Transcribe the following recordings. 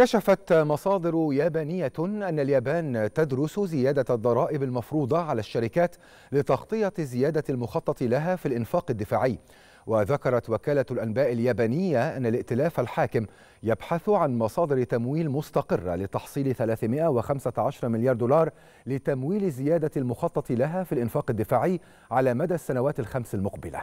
كشفت مصادر يابانية أن اليابان تدرس زيادة الضرائب المفروضة على الشركات لتغطية زيادة المخطط لها في الإنفاق الدفاعي وذكرت وكالة الأنباء اليابانية أن الائتلاف الحاكم يبحث عن مصادر تمويل مستقرة لتحصيل 315 مليار دولار لتمويل زيادة المخطط لها في الإنفاق الدفاعي على مدى السنوات الخمس المقبلة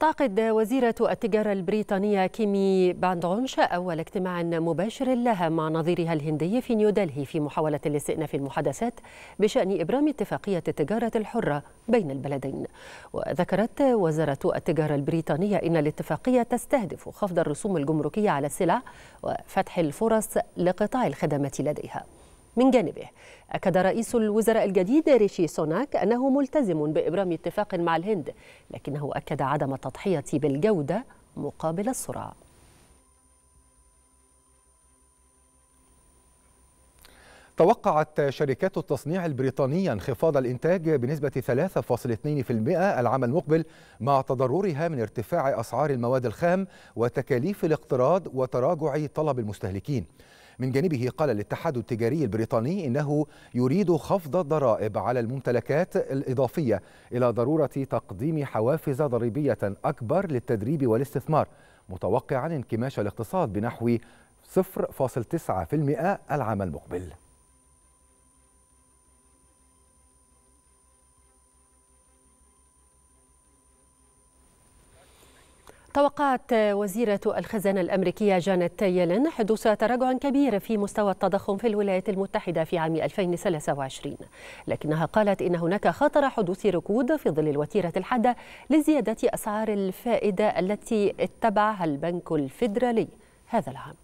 تعقد وزيرة التجارة البريطانية كيمي باندونش أول اجتماع مباشر لها مع نظيرها الهندي في نيودلهي في محاولة لاستئناف المحادثات بشأن إبرام اتفاقية التجارة الحرة بين البلدين وذكرت وزارة التجارة البريطانية أن الاتفاقية تستهدف خفض الرسوم الجمركية على السلع وفتح الفرص لقطاع الخدمات لديها من جانبه أكد رئيس الوزراء الجديد ريشي سوناك أنه ملتزم بإبرام اتفاق مع الهند لكنه أكد عدم التضحية بالجودة مقابل السرعة توقعت شركات التصنيع البريطانية انخفاض الإنتاج بنسبة 3.2% العام المقبل مع تضررها من ارتفاع أسعار المواد الخام وتكاليف الاقتراض وتراجع طلب المستهلكين من جانبه قال الاتحاد التجاري البريطاني إنه يريد خفض الضرائب على الممتلكات الإضافية إلى ضرورة تقديم حوافز ضريبية أكبر للتدريب والاستثمار متوقعا انكماش الاقتصاد بنحو 0.9% العام المقبل توقعت وزيرة الخزانة الأمريكية جانت يلين حدوث تراجع كبير في مستوى التضخم في الولايات المتحدة في عام 2023 لكنها قالت إن هناك خطر حدوث ركود في ظل الوتيرة الحادة لزيادة أسعار الفائدة التي اتبعها البنك الفيدرالي هذا العام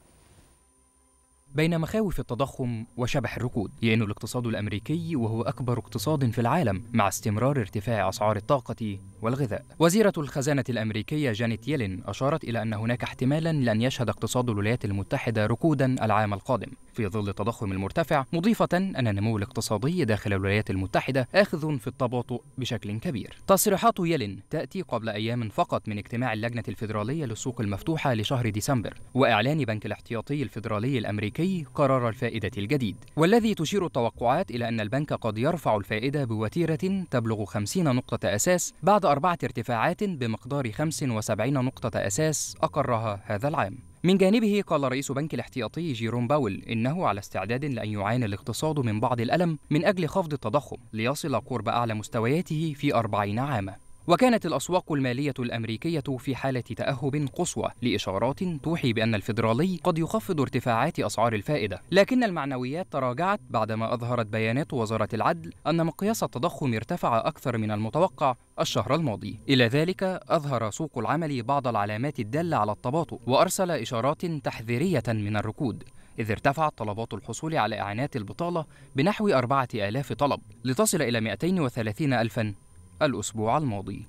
بين مخاوف التضخم وشبح الركود يئن الاقتصاد الامريكي وهو اكبر اقتصاد في العالم مع استمرار ارتفاع اسعار الطاقه والغذاء. وزيرة الخزانة الأمريكية جانيت يلين أشارت إلى أن هناك احتمالا لن يشهد اقتصاد الولايات المتحدة ركودا العام القادم في ظل التضخم المرتفع مضيفة أن النمو الاقتصادي داخل الولايات المتحدة آخذ في التباطؤ بشكل كبير. تصريحات يلين تأتي قبل أيام فقط من اجتماع اللجنة الفيدرالية للسوق المفتوحة لشهر ديسمبر وإعلان بنك الاحتياطي الفيدرالي الأمريكي قرار الفائدة الجديد والذي تشير التوقعات إلى أن البنك قد يرفع الفائدة بوتيرة تبلغ 50 نقطة أساس بعد وأربعة ارتفاعات بمقدار 75 نقطة أساس أقرها هذا العام من جانبه قال رئيس بنك الاحتياطي جيروم باول إنه على استعداد لأن يعاني الاقتصاد من بعض الألم من أجل خفض التضخم ليصل قرب أعلى مستوياته في أربعين عاماً وكانت الأسواق المالية الأمريكية في حالة تأهب قصوى لإشارات توحي بأن الفيدرالي قد يخفض ارتفاعات أسعار الفائدة، لكن المعنويات تراجعت بعدما أظهرت بيانات وزارة العدل أن مقياس التضخم ارتفع أكثر من المتوقع الشهر الماضي. إلى ذلك أظهر سوق العمل بعض العلامات الدالة على التباطؤ وأرسل إشارات تحذيرية من الركود. إذ ارتفعت طلبات الحصول على إعانات البطالة بنحو 4000 طلب لتصل إلى 230 ألفا الأسبوع الماضي